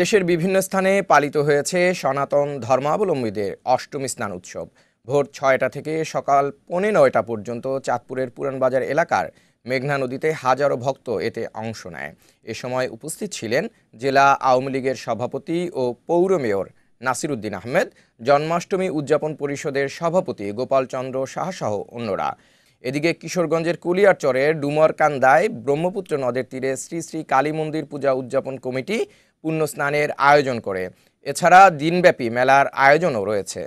দেশের বিভিন্ন স্থানে পালিত হয়েছে সনাতন ধর্মাবলম্বীদের অষ্টমী স্নান উৎসব ভোর ছয়টা থেকে সকাল পৌনে নয়টা পর্যন্ত চাঁদপুরের পুরানবাজার এলাকার মেঘনা নদীতে হাজারো ভক্ত এতে অংশ নেয় এ সময় উপস্থিত ছিলেন জেলা আওয়ামী লীগের সভাপতি ও পৌর মেয়র নাসিরুদ্দিন আহমেদ জন্মাষ্টমী উদযাপন পরিষদের সভাপতি গোপালচন্দ্র সাহাসহ অন্যরা এদিকে কিশোরগঞ্জের কুলিয়ারচরের ডুমরকান্দায় ব্রহ্মপুত্র নদের তীরে শ্রী শ্রী কালী মন্দির পূজা উদযাপন কমিটি পুণ্য স্নানের আয়োজন করে এছাড়া দিনব্যাপী মেলার আয়োজনও রয়েছে